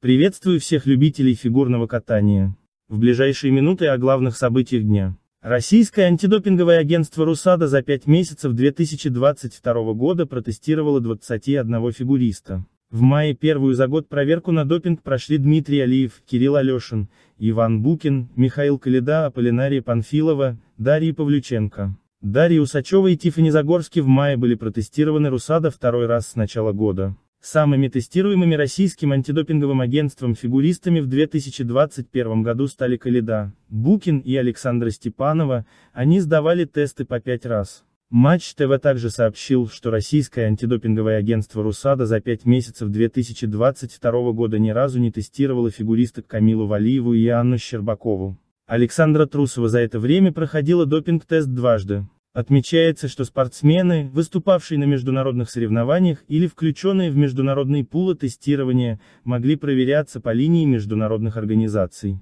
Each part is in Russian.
Приветствую всех любителей фигурного катания. В ближайшие минуты о главных событиях дня. Российское антидопинговое агентство «Русада» за пять месяцев 2022 года протестировало 21 фигуриста. В мае первую за год проверку на допинг прошли Дмитрий Алиев, Кирилл Алешин, Иван Букин, Михаил Калида, Аполлинария Панфилова, Дарья Павлюченко. Дарья Усачева и Тифани Загорский в мае были протестированы «Русада» второй раз с начала года. Самыми тестируемыми российским антидопинговым агентством фигуристами в 2021 году стали Калида, Букин и Александра Степанова, они сдавали тесты по пять раз. Матч ТВ также сообщил, что российское антидопинговое агентство «Русада» за пять месяцев 2022 года ни разу не тестировало фигуристок Камилу Валиеву и Анну Щербакову. Александра Трусова за это время проходила допинг-тест дважды. Отмечается, что спортсмены, выступавшие на международных соревнованиях или включенные в международные пулы тестирования, могли проверяться по линии международных организаций.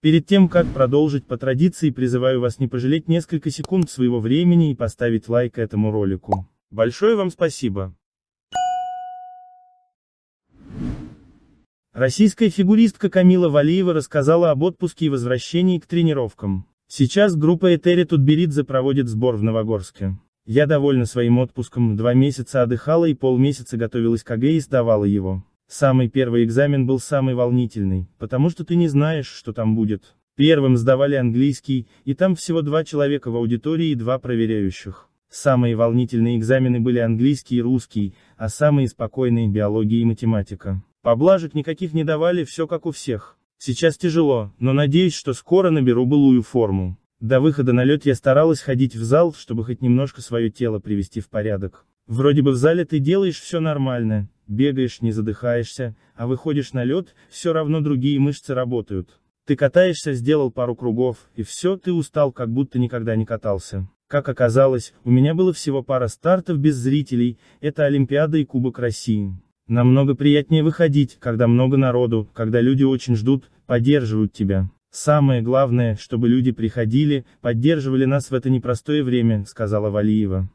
Перед тем, как продолжить по традиции, призываю вас не пожалеть несколько секунд своего времени и поставить лайк этому ролику. Большое вам спасибо! Российская фигуристка Камила Валиева рассказала об отпуске и возвращении к тренировкам. Сейчас группа Этери Тутберидзе проводит сбор в Новогорске. Я довольна своим отпуском, два месяца отдыхала и полмесяца готовилась к АГЭ и сдавала его. Самый первый экзамен был самый волнительный, потому что ты не знаешь, что там будет. Первым сдавали английский, и там всего два человека в аудитории и два проверяющих. Самые волнительные экзамены были английский и русский, а самые спокойные биология и математика. Поблажек никаких не давали, все как у всех. Сейчас тяжело, но надеюсь, что скоро наберу былую форму. До выхода на лед я старалась ходить в зал, чтобы хоть немножко свое тело привести в порядок. Вроде бы в зале ты делаешь все нормально, бегаешь, не задыхаешься, а выходишь на лед, все равно другие мышцы работают. Ты катаешься, сделал пару кругов, и все, ты устал, как будто никогда не катался. Как оказалось, у меня было всего пара стартов без зрителей, это Олимпиада и Кубок России. Намного приятнее выходить, когда много народу, когда люди очень ждут, поддерживают тебя. Самое главное, чтобы люди приходили, поддерживали нас в это непростое время, сказала Валиева.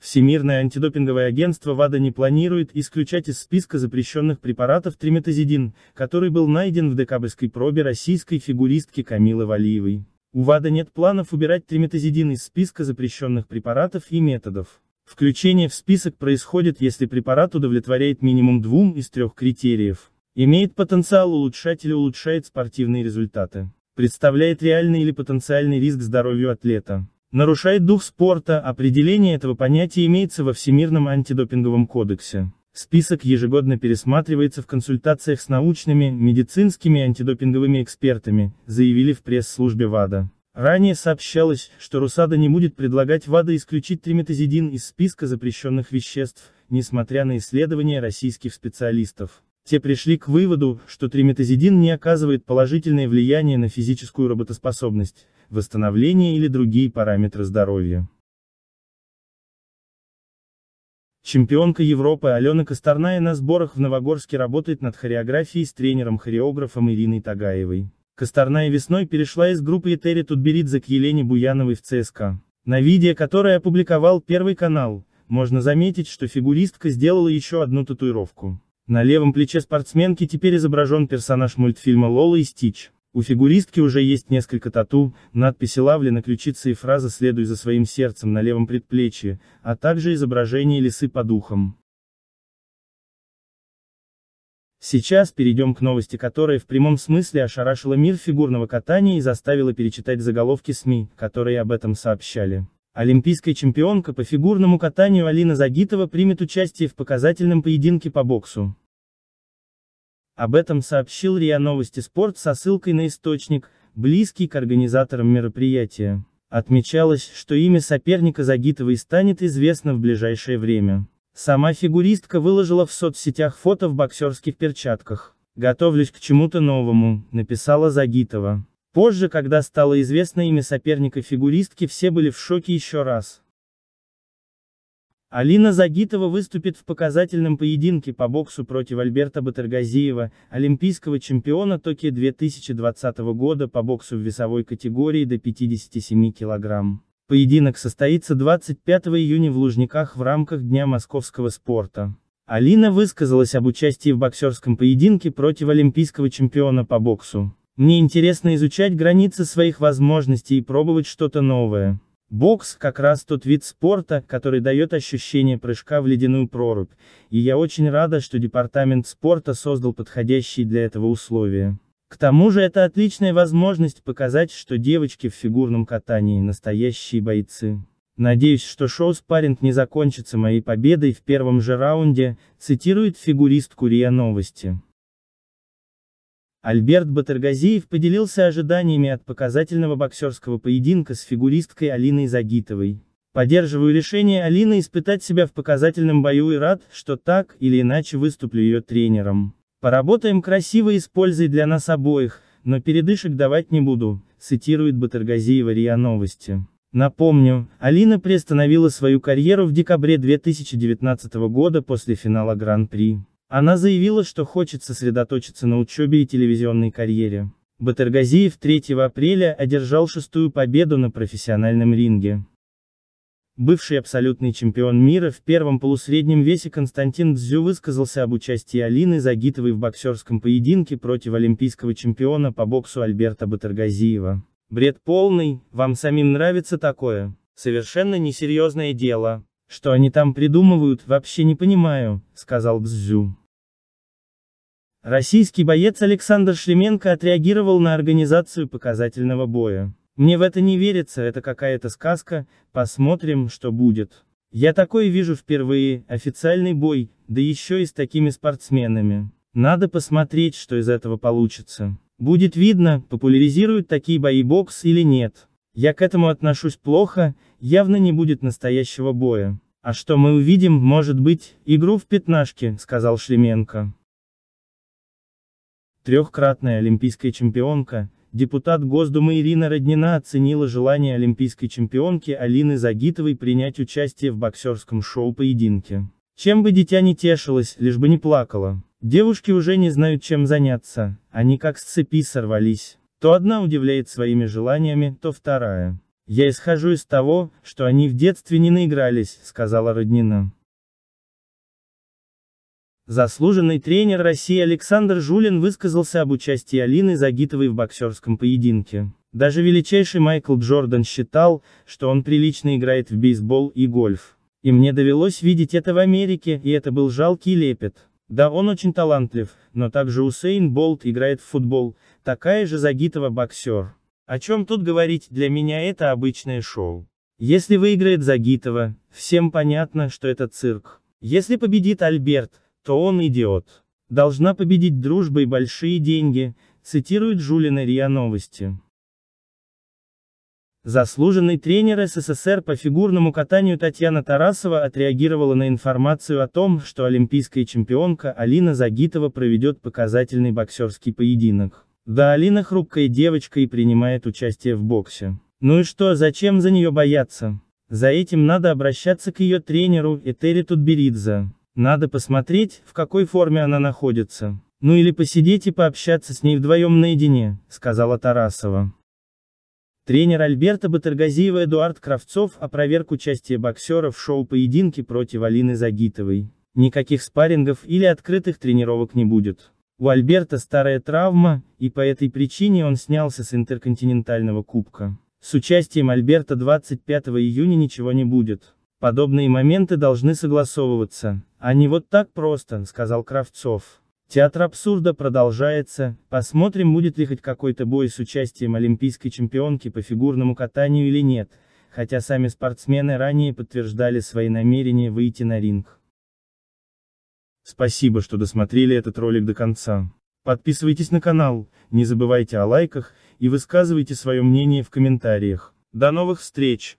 Всемирное антидопинговое агентство ВАДА не планирует исключать из списка запрещенных препаратов триметазидин, который был найден в декабрьской пробе российской фигуристки Камилы Валиевой. У ВАДА нет планов убирать триметазидин из списка запрещенных препаратов и методов. Включение в список происходит, если препарат удовлетворяет минимум двум из трех критериев. Имеет потенциал улучшать или улучшает спортивные результаты. Представляет реальный или потенциальный риск здоровью атлета. Нарушает дух спорта, определение этого понятия имеется во Всемирном антидопинговом кодексе. Список ежегодно пересматривается в консультациях с научными, медицинскими и антидопинговыми экспертами, заявили в пресс-службе ВАДА. Ранее сообщалось, что Русада не будет предлагать ВАДА исключить триметазидин из списка запрещенных веществ, несмотря на исследования российских специалистов. Те пришли к выводу, что триметазидин не оказывает положительное влияние на физическую работоспособность, восстановление или другие параметры здоровья. Чемпионка Европы Алена Косторная на сборах в Новогорске работает над хореографией с тренером-хореографом Ириной Тагаевой. Косторная весной перешла из группы Этери Тутберидзе к Елене Буяновой в ЦСКА. На видео, которое опубликовал Первый канал, можно заметить, что фигуристка сделала еще одну татуировку. На левом плече спортсменки теперь изображен персонаж мультфильма «Лола и Стич». У фигуристки уже есть несколько тату, надписи «Лавли» на ключице и фраза «Следуй за своим сердцем» на левом предплечье, а также изображение лисы по духам. Сейчас перейдем к новости, которая в прямом смысле ошарашила мир фигурного катания и заставила перечитать заголовки СМИ, которые об этом сообщали. Олимпийская чемпионка по фигурному катанию Алина Загитова примет участие в показательном поединке по боксу. Об этом сообщил РИА Новости Спорт со ссылкой на источник, близкий к организаторам мероприятия. Отмечалось, что имя соперника Загитовой станет известно в ближайшее время. Сама фигуристка выложила в соцсетях фото в боксерских перчатках. «Готовлюсь к чему-то новому», — написала Загитова. Позже, когда стало известно имя соперника фигуристки, все были в шоке еще раз. Алина Загитова выступит в показательном поединке по боксу против Альберта Батаргазиева, олимпийского чемпиона Токио 2020 года по боксу в весовой категории до 57 килограмм. Поединок состоится 25 июня в Лужниках в рамках Дня московского спорта. Алина высказалась об участии в боксерском поединке против олимпийского чемпиона по боксу. Мне интересно изучать границы своих возможностей и пробовать что-то новое. Бокс как раз тот вид спорта, который дает ощущение прыжка в ледяную прорубь, и я очень рада, что департамент спорта создал подходящие для этого условия. К тому же это отличная возможность показать, что девочки в фигурном катании настоящие бойцы. Надеюсь, что шоу «Спарринг» не закончится моей победой в первом же раунде, цитирует фигуристку РИА Новости. Альберт Батаргазиев поделился ожиданиями от показательного боксерского поединка с фигуристкой Алиной Загитовой. Поддерживаю решение Алины испытать себя в показательном бою и рад, что так или иначе выступлю ее тренером. Поработаем красиво и с пользой для нас обоих, но передышек давать не буду, цитирует Батаргазиева РИА Новости. Напомню, Алина приостановила свою карьеру в декабре 2019 года после финала Гран-при. Она заявила, что хочет сосредоточиться на учебе и телевизионной карьере. Батаргазиев 3 апреля одержал шестую победу на профессиональном ринге. Бывший абсолютный чемпион мира в первом полусреднем весе Константин Дзю высказался об участии Алины Загитовой в боксерском поединке против олимпийского чемпиона по боксу Альберта Батаргазиева. Бред полный, вам самим нравится такое? Совершенно несерьезное дело. Что они там придумывают, вообще не понимаю, сказал Бззю. Российский боец Александр Шлеменко отреагировал на организацию показательного боя. Мне в это не верится, это какая-то сказка, посмотрим, что будет. Я такое вижу впервые, официальный бой, да еще и с такими спортсменами. Надо посмотреть, что из этого получится. Будет видно, популяризируют такие бои бокс или нет. Я к этому отношусь плохо, явно не будет настоящего боя. А что мы увидим, может быть, игру в пятнашки, сказал Шлеменко. Трехкратная олимпийская чемпионка, депутат Госдумы Ирина Роднина оценила желание олимпийской чемпионки Алины Загитовой принять участие в боксерском шоу-поединке. Чем бы дитя не тешилось, лишь бы не плакало. Девушки уже не знают, чем заняться, они как с цепи сорвались. То одна удивляет своими желаниями, то вторая. «Я исхожу из того, что они в детстве не наигрались», — сказала Роднина. Заслуженный тренер России Александр Жулин высказался об участии Алины Загитовой в боксерском поединке. Даже величайший Майкл Джордан считал, что он прилично играет в бейсбол и гольф. И мне довелось видеть это в Америке, и это был жалкий лепет. Да он очень талантлив, но также Усейн Болт играет в футбол, такая же Загитова боксер. О чем тут говорить, для меня это обычное шоу. Если выиграет Загитова, всем понятно, что это цирк. Если победит Альберт, то он идиот. Должна победить дружба и большие деньги, цитирует Жулина РИА Новости. Заслуженный тренер СССР по фигурному катанию Татьяна Тарасова отреагировала на информацию о том, что олимпийская чемпионка Алина Загитова проведет показательный боксерский поединок. Да, Алина хрупкая девочка и принимает участие в боксе. Ну и что, зачем за нее бояться? За этим надо обращаться к ее тренеру, Этери Тутберидзе. Надо посмотреть, в какой форме она находится. Ну или посидеть и пообщаться с ней вдвоем наедине, сказала Тарасова. Тренер Альберта Батаргазиева Эдуард Кравцов опроверг участие боксера в шоу-поединке против Алины Загитовой. Никаких спаррингов или открытых тренировок не будет. У Альберта старая травма, и по этой причине он снялся с интерконтинентального кубка. С участием Альберта 25 июня ничего не будет. Подобные моменты должны согласовываться, а не вот так просто, сказал Кравцов. Театр абсурда продолжается, посмотрим, будет ли хоть какой-то бой с участием олимпийской чемпионки по фигурному катанию или нет, хотя сами спортсмены ранее подтверждали свои намерения выйти на ринг. Спасибо, что досмотрели этот ролик до конца. Подписывайтесь на канал, не забывайте о лайках и высказывайте свое мнение в комментариях. До новых встреч!